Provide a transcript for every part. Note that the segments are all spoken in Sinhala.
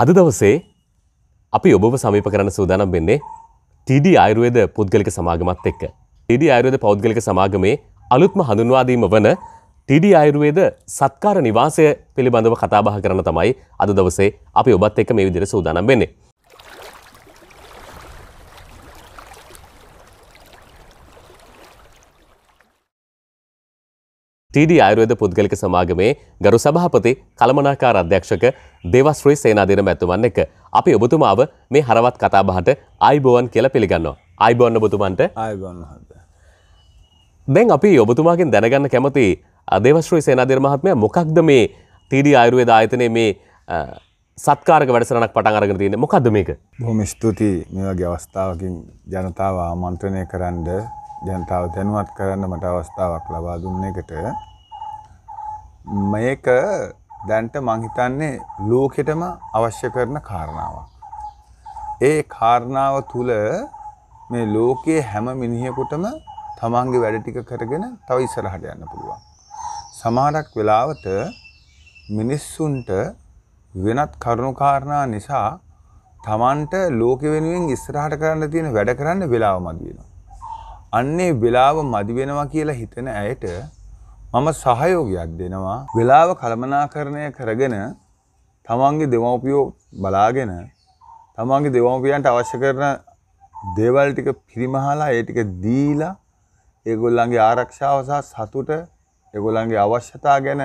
අද දවසේ අපි ඔබව සමීප කරන්න සූදානම් වෙන්නේ TD ආයුර්වේද පුද්ගලික සමාගමත් එක්ක. TD ආයුර්වේද පෞද්ගලික සමාගමේ අලුත්ම හඳුන්වාදීම වන TD ආයුර්වේද සත්කාර නිවාසය පිළිබඳව කතාබහ කරන තමයි අද දවසේ අපි ඔබත් එක්ක මේ විදිහට සූදානම් වෙන්නේ. ටඩ අයුරුවද පුද්ගලික සමාගමේ ගරු සභහපති කළමනාකාර අධ්‍යක්ෂක දෙවස්ශ්‍රී සේනාධන මැතුවන් එක. අපි ඔබතුමාව මේ හරවත් කතාබහට අයිබෝවන් කියල පිළිගන්නවා. අයිබෝන්න බතුමන්ට දැන් අපි ඔබතුමාගෙන් දැනගන්න කැමති අදේවශ්‍රී සේනාධර මහත්මය මොකක්ද මේ ටඩ අයුරුවේ දායතනය මේ සත්කාරක වැඩසරනක් පටන් අරගෙන තියෙන මොකක්ද මේක බොහොම ස්තුතියි මේ වගේ අවස්ථාවකින් ජනතාව ආමන්ත්‍රණය කරන්න ජනතාව දැනුවත් කරන්න මට අවස්ථාවක් ලබා දුන්න එකට මේක දැන්ට මං හිතන්නේ ලෝකෙටම අවශ්‍ය කරන කාරණාවක්. ඒ කාරණාව තුල මේ ලෝකයේ හැම මිනිහෙකුටම තමන්ගේ වැඩ ටික කරගෙන තව ඉස්සරහට යන්න පුළුවන්. සමහරක් වෙලාවට මිනිස්සුන්ට වෙනත් කරුණු කාරණා නිසා තමන්ට ලෝකෙ වෙනුවෙන් ඉස්සරහට කරන්න තියෙන වැඩ කරන්න වෙලාව මදි වෙනවා. අන්නේ වෙලාව මදි වෙනවා කියලා හිතන ඇයට මම සහයෝගයක් දෙනවා වෙලාව කළමනාකරණය කරගෙන තමන්ගේ දෙමව්පියෝ බලාගෙන තමන්ගේ දෙමව්පියන්ට අවශ්‍ය කරන දේවල් ටික පිරිමහලා ඒ ටික දීලා ඒගොල්ලන්ගේ ආරක්ෂාව සහ සතුට ඒගොල්ලන්ගේ අවශ්‍යතා ගැන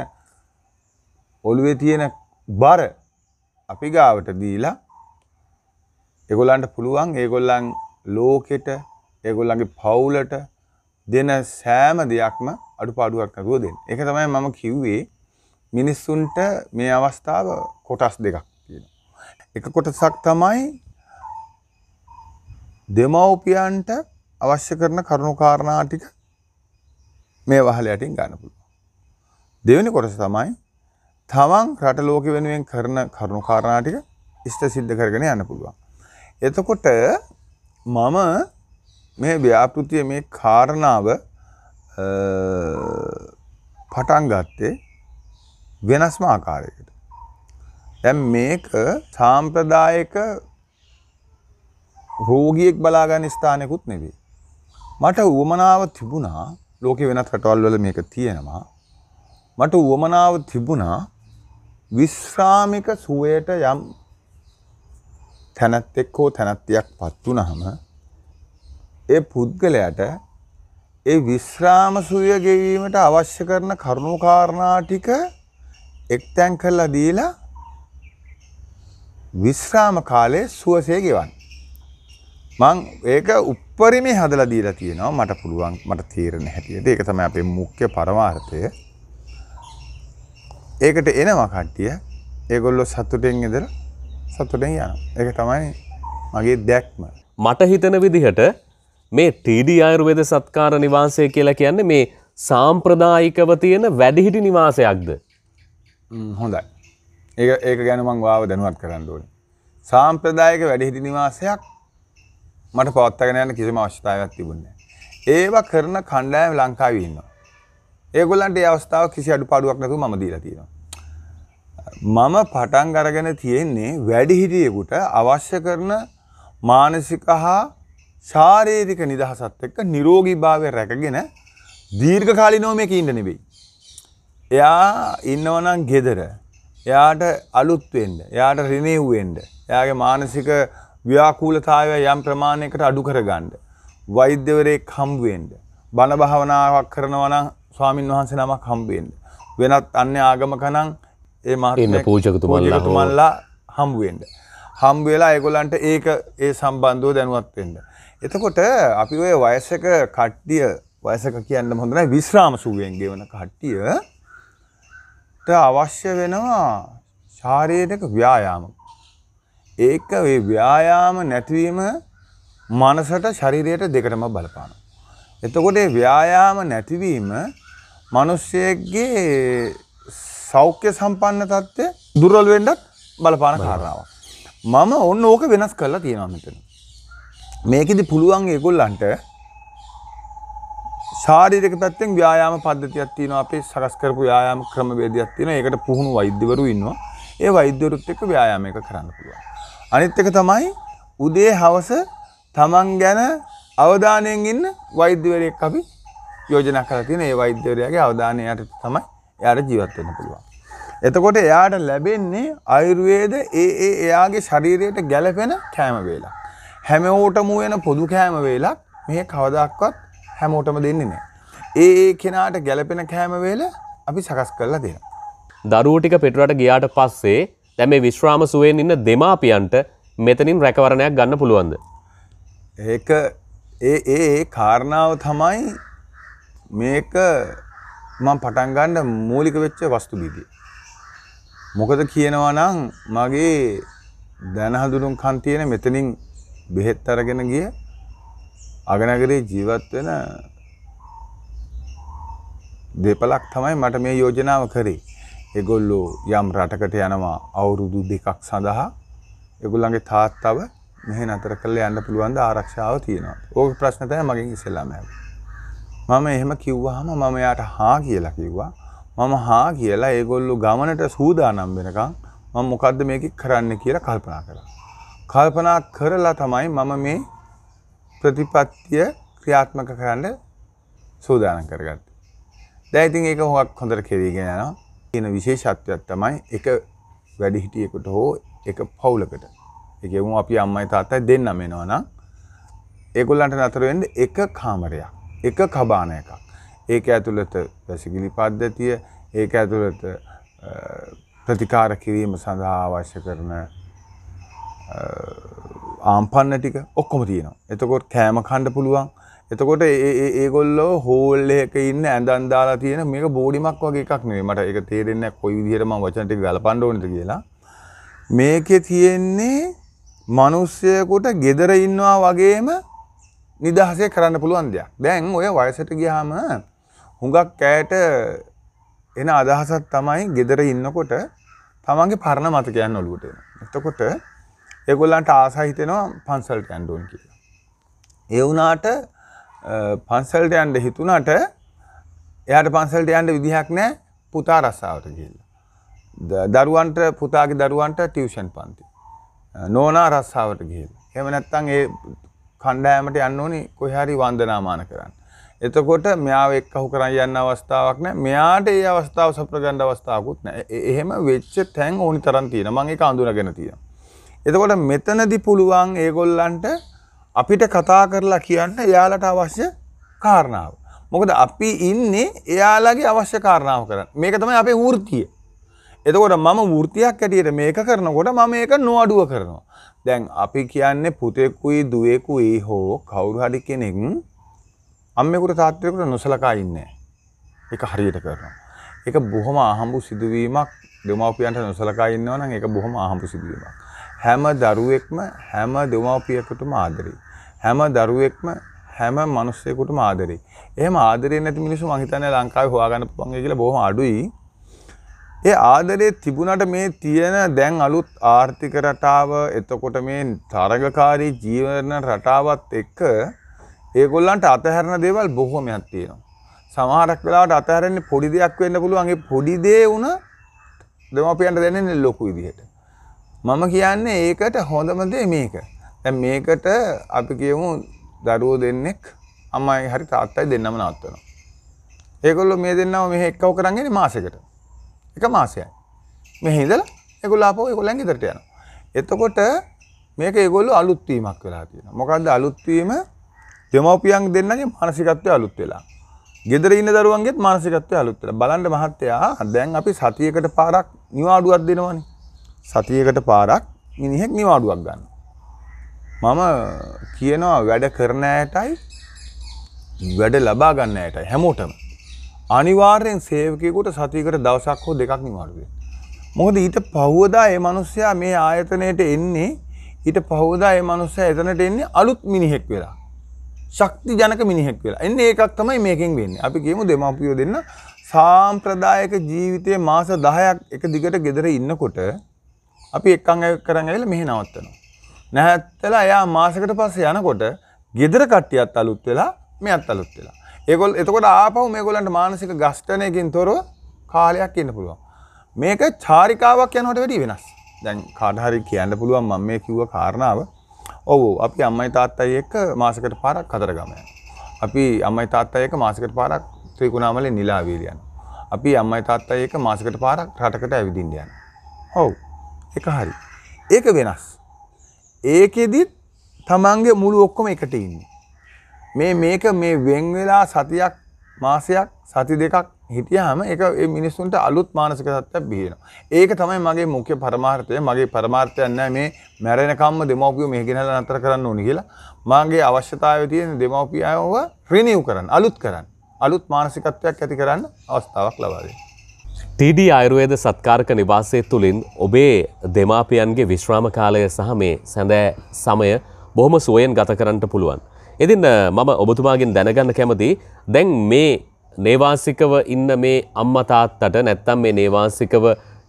ඔළුවේ තියෙන බර අපි ගාවට දීලා ඒගොල්ලන්ට පුළුවන් ඒගොල්ලන් ලෝකෙට ඒගොල්ලන්ගේ පවුලට දෙන සෑම දෙයක්ම අඩුපාඩුවක් නැතුව දෙන්න. ඒක තමයි මම කිව්වේ මිනිස්සුන්ට මේ අවස්ථාව කොටස් දෙකක් තියෙනවා. එක කොටසක් තමයි දෙමව්පියන්ට අවශ්‍ය කරන කරුණු කාරණා ටික මේ වහල යටින් ගන්න පුළුවන්. දෙවෙනි කොටස තමයි තමන් රට ලෝකෙ වෙනුවෙන් කරන කරුණු කාරණා ටික ඉෂ්ට සිද්ධ කරගෙන යන්න පුළුවන්. එතකොට මම මේ ව්‍යාපෘතිය මේ කාරණාව පටන් ගත්තේ වෙනස්ම ආකාරයකට. දැන් මේක සාම්ප්‍රදායික රෝගියෙක් බලාගන්න ස්ථානයකුත් නෙවෙයි. මට උවමනාව තිබුණා ලෝකෙ වෙනත් රටවල් වල මේක තියෙනවා. මට උවමනාව තිබුණා විශ්‍රාමික සුවයට යම් තැනැත්තෙක් හෝ තැනැත්තියක්පත් වුණාම ඒ පුද්ගලයාට ඒ විශ්‍රාම සුවය ගෙවීමට අවශ්‍ය කරන කරුණු කාරණා ටික එක්තැන් කරලා දීලා විශ්‍රාම කාලයේ සුවසේ ගෙවන්න. මං ඒක උප්පරිමේ හදලා දීලා තියෙනවා මට පුළුවන් මට තීරණ හැටියට. ඒක තමයි අපේ මුඛ්‍ය පරමාර්ථය. ඒකට එනවා කට්ටිය. ඒගොල්ලෝ සතුටෙන් ඉඳලා සතුටෙන් යනවා. ඒක තමයි මගේ දැක්ම. මට හිතන විදිහට මේ ටීඩී ආයුර්වේද සත්කාර නිවාසය කියලා කියන්නේ මේ සාම්ප්‍රදායිකව තියෙන වැඩිහිටි නිවාසයක්ද හොඳයි ඒ ඒක ගැන මං වාව දැනුවත් කරන්න ඕනේ සාම්ප්‍රදායික වැඩිහිටි නිවාසයක් මට පවත්වාගෙන යන්න කිසිම අවශ්‍යතාවයක් තිබුණේ ඒවා කරන කණ්ඩායම ලංකාවේ ඉන්නවා ඒගොල්ලන්ට ඒ අවස්ථාව කිසි අඩුපාඩුවක් නැතුව මම දීලා තියෙනවා මම පටන් අරගෙන තියෙන්නේ වැඩිහිටියෙකුට අවශ්‍ය කරන මානසික හා ශාරීරික නිදහසත් එක්ක නිරෝගී භාවය රැකගෙන දීර්ඝකාලීනව මේක ඉන්න නෙවෙයි. එයා ඉන්නවනම් ගෙදර. එයාට අලුත් වෙන්න, එයාට රිනෙව් වෙන්න, එයාගේ මානසික ව්‍යාකූලතාවය යම් ප්‍රමාණයකට අඩු කරගන්න. වෛද්‍යවරයෙක් හම්බ වෙන්න. බණ භාවනාවක් කරනවා නම් ස්වාමින් වහන්සේ නමක් හම්බ වෙන්න. වෙනත් අන්‍ය ආගමක නම් ඒ මහත්මයා පූජකතුමන්ලා හම්බ වෙන්න. හම්බ වෙලා ඒගොල්ලන්ට ඒක ඒ සම්බන්ධව දැනුවත් වෙන්න. එතකොට අපි ඔය වයසක කට්ටිය වයසක කියන්න හොඳ නැහැ විශ්‍රාම සූයෙන් ගෙවන කට්ටියට අවශ්‍ය වෙනවා ශාරීරික ව්‍යායාම. ඒක ඒ ව්‍යායාම නැතිවීම මනසට ශරීරයට දෙකටම බලපානවා. එතකොට ඒ ව්‍යායාම නැතිවීම මිනිස්සෙක්ගේ සෞඛ්‍ය සම්පන්න තත්ත්වය දුර්වල වෙන්නත් බලපාන කාරණාවක්. මම ඔන්න ඕක වෙනස් කරලා තියෙනවා මෙතන. මේකෙදි පුළුවන් ඒගොල්ලන්ට ශාරීරික පැත්තෙන් ව්‍යායාම පද්ධතියක් තියෙනවා අපේ සකස් කරපු ව්‍යායාම ක්‍රම වේදයක් තියෙනවා ඒකට පුහුණු වෛද්‍යවරු ඉන්නවා ඒ වෛද්‍යවරුත් එක්ක ව්‍යායාම එක කරන්න පුළුවන් අනිත් එක තමයි උදේ හවස Taman ගැන අවධානයෙන් ඉන්න වෛද්‍යවරයෙක් අපි යෝජනා කරලා තියෙන ඒ වෛද්‍යවරයාගේ අවධානය යටතේ තමයි එයාට ජීවත් වෙන්න පුළුවන් එතකොට එයාට ලැබෙන්නේ ආයුර්වේද ඒ ඒ එයාගේ ශරීරයට ගැළපෙන කෑම වේලක් හැමෝටම වෙන පොදු කෑම වේලක් මේ කවදාක්වත් හැමෝටම දෙන්නේ නෑ. ඒ ඒ කෙනාට ගැලපෙන කෑම වේල අපි සකස් කරලා දෙන. දරුවෝ ටික පිටරට ගියාට පස්සේ දැන් මේ විශ්‍රාම සුවයෙන් ඉන්න දෙමාපියන්ට මෙතනින් රැකවරණයක් ගන්න පුළුවන්ද? ඒක ඒ ඒ ඒ කාරණාව තමයි මේක මම පටන් ගන්න මූලික වෙච්ච වස්තු බීජය. මොකද කියනවා නම් මගේ දැන හඳුනුම් කන් තියෙන මෙතනින් බෙහෙත් අරගෙන ගිය අගනගරේ ජීවත් වෙන දෙපලක් තමයි මට මේ යෝජනාව කරේ. ඒගොල්ලෝ යම් රටකට යනවා අවුරුදු දෙකක් සඳහා ඒගොල්ලන්ගේ තාත්තව මෙහි නතර කරලා යන්න පුළුවන් ද ආරක්ෂාව තියෙනවා. ඕක ප්‍රශ්න තමයි මගෙන් ඉස්සෙල්ලාම මම එහෙම කිව්වහම මම යාට හා කියලා කිව්වා. මම හා කියලා ඒගොල්ලෝ ගමනට සූදානම් වෙනකන් මම මොකද්ද මේක කරන්න කියලා කල්පනා කරා. කල්පනා කරලා තමයි මම මේ ප්‍රතිපත්තිය ක්‍රියාත්මක කරන්න සූදානම් කරගත්තේ. දැන් ඉතින් ඒක හොඟක් හොඳට කෙරීගෙන යනවා. කියන විශේෂත්වයක් තමයි එක වැඩිහිටියෙකුට හෝ එක පවුලකට. ඒ කියමු අපි අම්මයි තාත්තයි දෙන්නම එනවා නම් ඒගොල්ලන්ට නතර වෙන්නේ එක කාමරයක්. එක කබාන එකක්. ඒක ඇතුළත වැසිකිලි පද්ධතිය, ඒක ඇතුළත ප්‍රතිකාර කිරීම සඳහා අවශ්‍ය කරන ආම්පන්න ටික ඔක්කොම තියෙනවා. එතකොට කෑම කන්න පුළුවන්. එතකොට ඒගොල්ලෝ හෝල් එක ඉන්න ඇඳන් දාලා තියෙන මේක බෝඩිමක් වගේ එකක් නෙවෙයි. මට ඒක තේරෙන්නේ නැහැ කොයි විදිහට මම වචන ටික ගලපන්න ඕනේද කියලා. මේකේ තියෙන්නේ මිනිස්සයෙකුට gedara ඉන්නවා වගේම නිදහසේ කරන්න පුළුවන් දෙයක්. දැන් ඔය වයසට ගියාම හුඟක් කෑට එන අදහසක් තමයි gedara ඉන්නකොට තමන්ගේ පරණ මතකයන් ඔලුවට එන. එතකොට ඒගොල්ලන්ට ආසා හිතෙනවා පන්සල්ට යන්න ඕන කියලා. ඒ වුණාට පන්සල්ට යන්න හිතුණාට එයාට පන්සල්ට යන්න විදිහක් නැහැ පුතා රස්සාවට ගිහිල්ලා. දරුවන්ට පුතාගේ දරුවන්ට ටියුෂන් පන්ති. නෝනා රස්සාවට ගිහිල්ලා. එහෙම නැත්නම් ඒ කණ්ඩායමට යන්න ඕනි කොහේ හරි වන්දනාමාන කරන්න. එතකොට මෙයාව එක්කහු කරන් යන්න අවස්ථාවක් නැහැ. මෙයාට ඒ අවස්ථාව සප්‍රගන්න අවස්ථාවකුත් නැහැ. එහෙම වෙච්ච තැන් ඕනි තරම් තියෙනවා. මම ඒක අඳුනගෙන තියෙනවා. එතකොට මෙතනදි පුළුවන් ඒගොල්ලන්ට අපිට කතා කරලා කියන්න එයාලට අවශ්‍ය කාරණාව. මොකද අපි ඉන්නේ එයාලගේ අවශ්‍ය කාරණාව කරන්න. මේක තමයි අපේ වෘත්තිය. එතකොට මම වෘත්තියක් ඇටියට මේක කරනකොට මම ඒක නොඅඩුව කරනවා. දැන් අපි කියන්නේ පුතෙකුයි දුවෙකුයි හෝ කවුරු හරි කෙනෙක් අම්මෙකුට තාත්තෙකුට නොසලකා ඉන්නේ. ඒක හරියට කරනවා. ඒක බොහොම අහඹු සිදුවීමක් දෙමව්පියන්ට නොසලකා ඉන්නවා නම් ඒක බොහොම අහඹු සිදුවීමක්. හැම දරුවෙක්ම හැම දෙමව්පියෙකුටම ආදරෙයි. හැම දරුවෙක්ම හැම මිනිස්සෙකුටම ආදරෙයි. එහෙම ආදරේ නැති මිනිස්සු මං හිතන්නේ ලංකාවේ හොයාගන්න පුළුවන් කියලා බොහොම අඩුයි. ඒ ආදරේ තිබුණට මේ තියෙන දැන් අලුත් ආර්ථික රටාව එතකොට මේ තරගකාරී ජීවන රටාවත් එක්ක ඒගොල්ලන්ට අතහැරන දේවල් බොහොමයක් තියෙනවා. සමහරක් වෙලාවට අතහැරෙන්නේ පොඩි දෙයක් වෙන්න පුළුවන්. ඒ පොඩි දේ වුණ දෙමාපියන්ට දැනෙන්නේ ලොකු විදිහට. මම කියන්නේ ඒකට හොඳම දේ මේක. දැන් මේකට අපි කියමු දරුවෝ දෙන්නෙක් අම්මයි හරි තාත්තයි දෙන්නම නවත්තනවා. ඒගොල්ලෝ මේ දෙන්නම මෙහෙ එක්කව කරන් ඉන්නේ මාසෙකට. එක මාසයයි. මෙහෙ ඉඳලා ඒගොල්ලෝ ආපහු ඒගොල්ලන් ගෙදරට යනවා. එතකොට මේක ඒගොල්ලෝ අලුත් වීමක් වෙලා තියෙනවා. මොකද්ද අලුත් වීම? දෙමව්පියන් දෙන්නගේ මානසිකත්වය අලුත් වෙලා. ගෙදර ඉන්න දරුවන්ගේත් මානසිකත්වය අලුත් වෙලා. බලන්න මහත්තයා දැන් අපි සතියකට පාරක් නිවාඩුවක් දෙනවනේ. සතියකට පාරක් මිනිහෙක් නිවාඩුවක් ගන්න. මම කියනවා වැඩ කරන ඇයටයි වැඩ ලබා ගන්න ඇයටයි හැමෝටම අනිවාර්යෙන් සේවකයෙකුට සතියකට දවසක් හෝ දෙකක් නිවාඩු මොකද ඊට පහුවදා මේ මිනිස්සයා මේ ආයතනයට එන්නේ ඊට පහුවදා මේ මිනිස්සයා එතනට එන්නේ අලුත් මිනිහෙක් වෙලා. ශක්ති ජනක මිනිහෙක් වෙලා. එන්නේ ඒකක් තමයි මේකෙන් වෙන්නේ. අපි කියමු දෙමාපියෝ දෙන්න සාම්ප්‍රදායක ජීවිතයේ මාස 10ක් එක දිගට ගෙදර ඉන්නකොට අපි එක්කංග කරන් ඇවිල්ලා මෙහි නවත්තනවා. නැහැත්තලා එයා මාසෙකට පස්සේ යනකොට ගෙදර කට්ටියත් අලුත් වෙලා මෙයත් අලුත් වෙලා. ඒගොල්ල එතකොට ආපහු මේගොල්ලන්ට මානසික ගස්ඨණයකින් තොරව කාලයක් ඉන්න පුළුවන්. මේක චාරිකාවක් යනකොට වැඩිය වෙනස්. දැන් කාට හරි කියන්න පුළුවන් මම මේ කිව්ව කාරණාව. ඔව් අපි අම්මයි තාත්තයි එක්ක මාසෙකට පාරක් කතරගම අපි අම්මයි තාත්තයි එක්ක මාසෙකට පාරක් ත්‍රිකුණාමලේ නිලාවේදී අපි අම්මයි තාත්තයි එක්ක මාසෙකට පාරක් රටකට ඇවිදින්න යනවා. ඔව්. එක හරි. ඒක වෙනස්. ඒකෙදිත් තමන්ගේ මුළු ඔක්කොම එකට ඉන්නේ. මේ මේක මේ වෙන් වෙලා සතියක් මාසයක් සති දෙකක් හිටියාම ඒක ඒ මිනිස්සුන්ට අලුත් මානසික තත්ත්වයක් බිහිනවා. ඒක තමයි මගේ මුඛ්‍ය පරමාර්ථය. මගේ පරමාර්ථයක් නෑ මේ මැරෙනකම්ම දෙමව්පියෝ මේ ගෙනහලා නතර කරන්න ඕනි කියලා. මාගේ අවශ්‍යතාවය තියෙන දෙමව්පියව රිනිව් කරන්න, අලුත් කරන්න. අලුත් මානසිකත්වයක් ඇති කරන්න අවස්ථාවක් ලබා දෙන්න. TD අයුර්වේද සත්කාරක නිවාසය තුළින් ඔබේ දෙමාපියන්ගේ විශ්‍රාම කාලය සහ මේ සැඳෑ සමය බොහොම සුවයෙන් ගත කරන්නට පුළුවන්. එතින් මම ඔබතුමාගෙන් දැනගන්න කැමති දැන් මේ නේවාසිකව ඉන්න මේ අම්මතාත්තට නැත්තම් මේ නේවාසිකව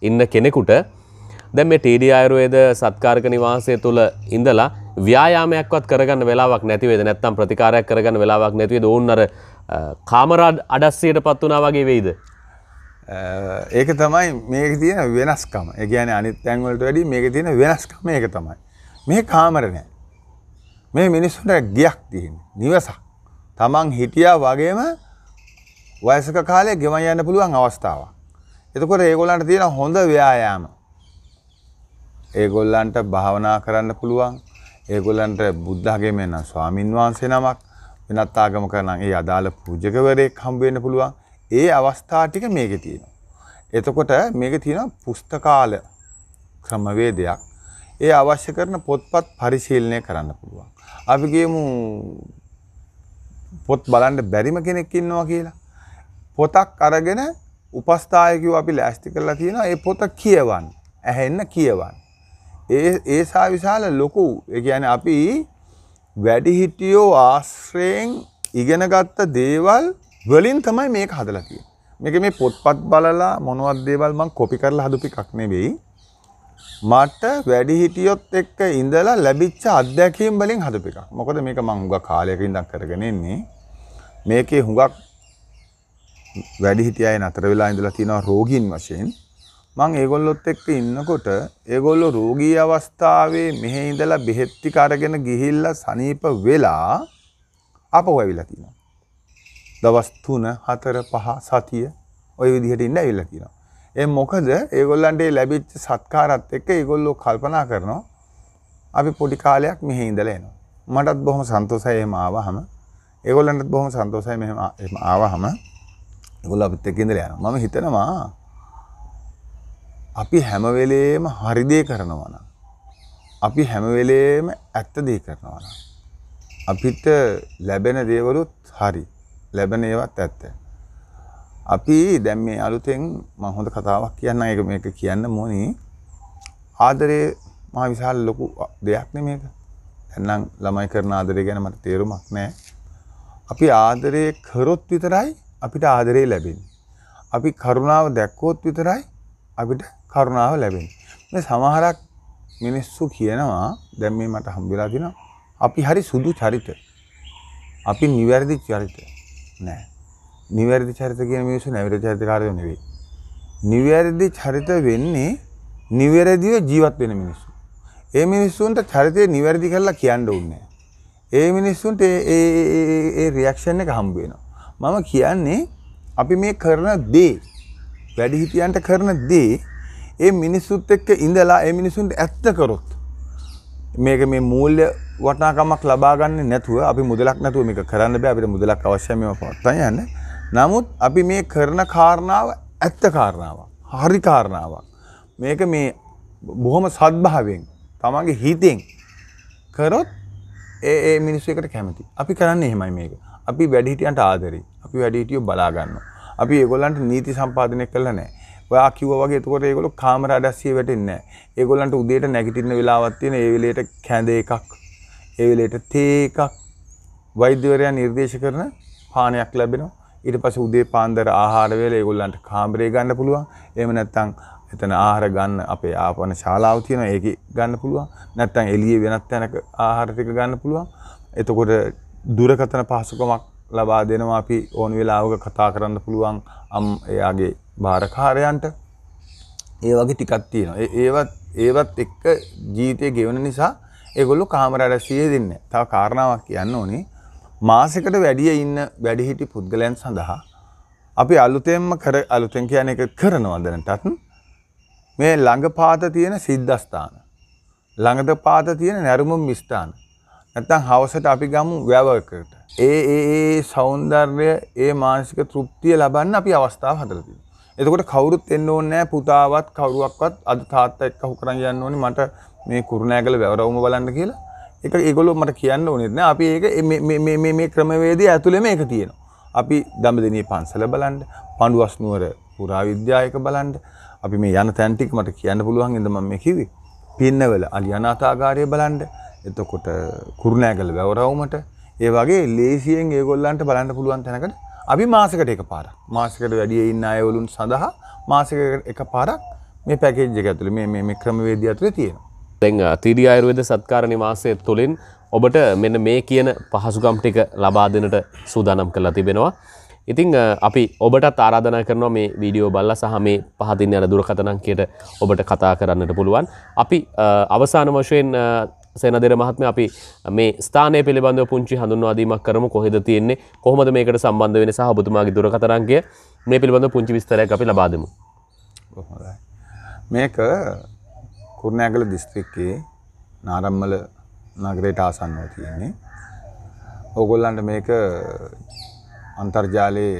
ඉන්න කෙනෙකුට දැන් මේ TD අයුර්වේද සත්කාරක නිවාසය තුළ ඉඳලා ව්‍යායාමයක්වත් කරගන්න වෙලාවක් නැතිවේද නැත්තම් ප්‍රතිකාරයක් කරගන්න වෙලාවක් නැතිවේද ඕන්නර කාමරාඩ් අඩස්සියට පත් වුණා වගේ වෙයිද? ඒක තමයි මේක තියෙන වෙනස්කම. ඒ කියන්නේ අනිත් තැන්වලට වැඩිය මේක තියෙන වෙනස්කම ඒක තමයි. මේ කාමර නෑ. මේ මිනිස්සුන්ට ගියක් තියෙන්නේ. නිවසක්. Taman හිටියා වගේම වයසක කාලේ ගෙවන් යන්න පුළුවන් අවස්ථාවක්. එතකොට ඒගොල්ලන්ට තියෙන හොඳ ව්‍යායාම. ඒගොල්ලන්ට භාවනා කරන්න පුළුවන්. ඒගොල්ලන්ට බුද්ධගේ මෙන්න ස්වාමින්වහන්සේ නමක් වෙනත් ආගමක නම් ඒ අදාළ පූජකවරයෙක් හම්බ වෙන්න පුළුවන්. ඒ අවස්ථා ටික මේකේ තියෙනවා. එතකොට මේකේ තියෙනවා පුස්තකාල ක්‍රමවේදයක්. ඒ අවශ්‍ය කරන පොත්පත් පරිශීලනය කරන්න පුළුවන්. අපි ගියමු පොත් බලන්න බැරිම කෙනෙක් ඉන්නවා කියලා. පොතක් අරගෙන උපස්ථායකයෝ අපි ලෑස්ති කරලා තියෙනවා ඒ පොත කියවන්න. ඇහෙන්න කියවන්න. ඒ ඒ සාවිශාල ලොකු ඒ කියන්නේ අපි වැඩිහිටියෝ ආශ්‍රයෙන් ඉගෙනගත්ත දේවල් වලින් තමයි මේක හදලා තියෙන්නේ. මේක මේ පොත්පත් බලලා මොනවත් දේවල් මම කොපි කරලා හදපු එකක් නෙවෙයි. මට වැඩි හිටියොත් එක්ක ඉඳලා ලැබිච්ච අත්දැකීම් වලින් හදපු එකක්. මොකද මේක මම හුඟක් කාලයක ඉඳන් කරගෙන එන්නේ. මේකේ හුඟක් වැඩි හිටියය නතර වෙලා ඉඳලා තියෙනවා රෝගීන් වශයෙන් මං ඒගොල්ලොත් එක්ක ඉන්නකොට ඒගොල්ලෝ රෝගී අවස්ථාවේ මෙහෙ ඉඳලා බෙහෙත් ටික අරගෙන ගිහිල්ලා සනීප වෙලා ආපහු ඇවිල්ලා තිනවා දවස් 3 4 5 සතිය ওই විදිහට ඉන්න ඇවිල්ලා තියෙනවා. ඒ මොකද ඒගොල්ලන්ට ලැබිච්ච සත්කාරත් එක්ක ඒගොල්ලෝ කල්පනා කරනවා අපි පොඩි කාලයක් මෙහි ඉඳලා එනවා. මටත් බොහොම සන්තෝෂයි එහෙම ආවහම. ඒගොල්ලන්ටත් බොහොම සන්තෝෂයි මෙහෙම එහෙම ආවහම. ඒගොල්ලෝ අපිත් එක්ක ඉඳලා යනවා. මම හිතනවා අපි හැම වෙලේම හරි දේ කරනවා නම් අපි හැම වෙලේම ඇත්ත දේ කරනවා නම් අපිට ලැබෙන දේවලුත් හරි. ලැබෙන ඒවත් ඇත්ත. අපි දැන් මේ අලුතෙන් මම හොඳ කතාවක් කියන්නම් ඒක මේක කියන්න මොනේ ආදරේ මහ විශාල ලොකු දෙයක් නේ මේක. එහෙනම් ළමයි කරන ආදරේ ගැන මට තේරුමක් නැහැ. අපි ආදරේ කරොත් විතරයි අපිට ආදරේ ලැබෙන්නේ. අපි කරුණාව දැක්කොත් විතරයි අපිට කරුණාව ලැබෙන්නේ. මේ සමහරක් මිනිස්සු කියනවා දැන් මේ මට හම්බෙලා දිනවා අපි හරි සුදු චරිත. අපි නිවැරදි චරිත. නෑ. නිවැරදි චරිත කියන මිනිස්සු නැවිර චරිතකාරයෝ නෙවෙයි. නිවැරදි චරිත වෙන්නේ නිවැරදිව ජීවත් වෙන මිනිස්සු. ඒ මිනිස්සුන්ට චරිතය නිවැරදි කරලා කියන්න ඕනේ. ඒ මිනිස්සුන්ට ඒ ඒ ඒ රියැක්ෂන් එක හම්බ වෙනවා. මම කියන්නේ අපි මේ කරන දේ වැඩිහිටියන්ට කරන දේ ඒ මිනිස්සුත් එක්ක ඉඳලා ඒ මිනිස්සුන්ට ඇත්ත කරොත් මේක මේ මූල්‍ය වටනාකමක් ලබාගන්න නැතුව අපි මුදලක් නැතුව මේක කරන්න බෑ අපිට මුදලක් අවශ්‍යයි මේව පවත්වා යන්න. නමුත් අපි මේ කරන කාරණාව ඇත්ත කාරණාවක්. හරි කාරණාවක්. මේක මේ බොහොම සත්භාවයෙන් තමන්ගේ හිතෙන් කරොත් ඒ ඒ මිනිස්සු එකට කැමති. අපි කරන්නේ එහෙමයි මේක. අපි වැඩිහිටියන්ට ආදරෙයි. අපි වැඩිහිටියෝ බලා ගන්නවා. අපි ඒගොල්ලන්ට නීති සම්පාදනය කළා නැහැ. ඔයා කිව්වා වගේ එතකොට ඒගොල්ලෝ කාමර අඩස්සිය වැටෙන්නේ නැහැ. ඒගොල්ලන්ට උදේට නැගිටින්න වෙලාවක් තියෙන ඒ වෙලේට කැඳ එකක්, ඒ වෙලේට තේ එකක් වෛද්‍යවරයා නිර්දේශ කරන පානයක් ලැබෙනවා. ඊට පස්සේ උදේ පාන්දර ආහාර වේල ඒගොල්ලන්ට කාමරේ ගන්න පුළුවන්. එහෙම නැත්නම් එතන ආහාර ගන්න අපේ ආපන ශාලාව තියෙනවා. ඒකේ ගන්න පුළුවන්. නැත්නම් එළියේ වෙනත් තැනක ආහාර ටික ගන්න පුළුවන්. එතකොට දුරකථන පහසුකමක් ලබා දෙනවා අපි ඕන වෙලාවක කතා කරන්න පුළුවන් අම් එයාගේ භාරකාරයන්ට ඒ වගේ ටිකක් තියෙනවා. ඒවත් ඒවත් එක්ක ජීවිතය ගෙවන නිසා ඒගොල්ලෝ කාමර රැසියේ දෙන්නේ. තව කාරණාවක් කියන්න ඕනේ. මාසෙකට වැඩිය ඉන්න වැඩිහිටි පුද්ගලයන් සඳහා අපි අලුතෙන්ම කර අලුතෙන් කියන එක කරනවා දැනටත් මේ ළඟ පාත තියෙන සිද්ධස්ථාන ළඟද පාත තියෙන නැරමුම් මිස්ථාන නැත්තම් හවසට අපි ගමු වැවකට ඒ ඒ ඒ సౌందර්යය ඒ මානසික තෘප්තිය ලබන්න අපි අවස්ථාව හදලා තියෙනවා එතකොට කවුරුත් එන්න ඕනේ නැහැ පුතාවත් කවුරුවක්වත් අද තාත්තා එක්ක හුකරන් යන්න ඕනේ මට මේ කුරුණෑගල වැවරවුම බලන්න කියලා. ඒක ඒගොල්ලෝ මට කියන්න ඕනේ නැහැ. අපි ඒක මේ මේ මේ මේ ක්‍රමවේදය ඇතුළේම ඒක තියෙනවා. අපි දඹදෙනිය පන්සල බලන්න පණ්ඩුවස් නුවර පුරාවිද්‍යායක බලන්න අපි මේ යන තැන් ටික මට කියන්න පුළුවන් ඉඳ මම මේ කිව්වේ පින්නවල අලියනාථාගාරය බලන්න එතකොට කුරුණෑගල වැවරවුමට ඒ වගේ ලේසියෙන් ඒගොල්ලන්ට බලන්න පුළුවන් තැනකට අපි මාසකට එක පාරක් මාසකට වැඩිය ඉන්න අයවලුන් සඳහා මාසකට එක පාරක් මේ පැකේජ් එක ඇතුළේ මේ මේ ක්‍රමවේදය ඇතුළේ තියෙනවා. දැන් තීරිය ආයුර්වේද සත්කාර නිවාසය තුළින් ඔබට මෙන්න මේ කියන පහසුකම් ටික ලබා දෙන්නට සූදානම් කරලා තිබෙනවා. ඉතිං අපි ඔබටත් ආරාධනා කරනවා මේ වීඩියෝ බල්ල සහ මේ පහතින් යන දුරකතනංකයට ඔබට කතා කරන්නට පුළුවන්. අපි අවසාන වශයෙන් සේනදෙර මහත්ම අපි මේ ස්ථානය පිළිබඳව පුංචි හඳුන්වාදීමක් කරමු කොහෙද තියෙන්නේ කොහොමද මේකට සම්බන්ධ වෙන සහ ඔබතුමාගේ දුරකතරංගය මේ පිළිබඳව පුංචි විස්තරයක් අපි ලබා දෙමු. මේක කුරුණෑගල දිස්ත්‍රික්කයේ නාරම්මල නගරයට ආසන්නව තියෙන්නේ. ඕගොල්ලන්ට මේක අන්තර්ජාලයේ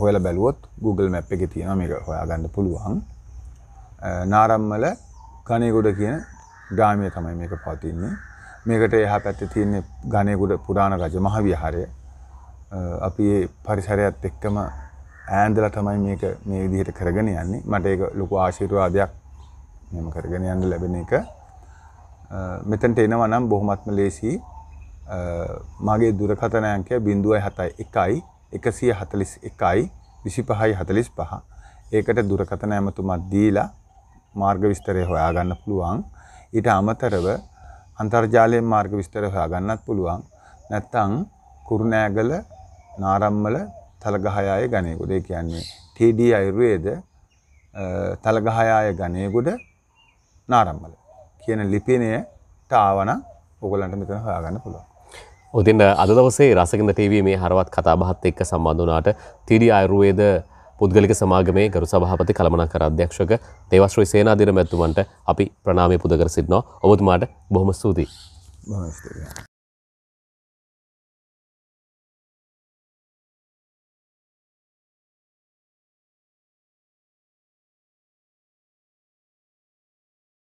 හොයලා බැලුවොත් Google Map එකේ තියෙනවා මේක හොයාගන්න පුළුවන්. නාරම්මල කණේගොඩ කියන ග්‍රාමීය තමයි මේක පවතින්නේ. මේකට එහා පැත්තේ තියෙන ගණේගොඩ පුරාණ රජ මහ විහාරය. අපි ඒ පරිසරයත් එක්කම ඈඳලා තමයි මේක මේ විදිහට කරගෙන යන්නේ. මට ඒක ලොකු ආශිර්වාදයක් මෙහෙම කරගෙන යන්න ලැබෙන එක. මෙතනට එනවා නම් බොහොමත්ම ලේසියි. මගේ දුරකථන අංකය 071 141යි 25යි 45. ඒකට දුරකථන ඇමතුමක් දීලා මාර්ග විස්තරය හොයාගන්න පුළුවන්. ඊට අමතරව අන්තර්ජාලයෙන් මාර්ග විස්තර හොයාගන්නත් පුළුවන්. නැත්තම් කුරුණෑගල නාරම්මල තලගහයාය ගණේගොඩ. ඒ කියන්නේ TD ආයුර්වේද තලගහයාය ගණේගොඩ නාරම්මල කියන ලිපිනයට ආවනම් ඔයගොල්ලන්ට මෙතන හොයාගන්න පුළුවන්. ඔතින් අද දවසේ රසකින්ද ටීවී මේ හරවත් කතාබහත් එක්ක සම්බන්ධ වුණාට TD ආයුර්වේද පුද්ගලික සමාගමේ ගරු සභාපති කළමනාකර අධ්‍යක්ෂක දේවශ්‍රී සේනාධිර මැතිතුමන්ට අපි ප්‍රණාමය පුද කර සිටිනවා. ඔබතුමාට බොහොම ස්තුතියි.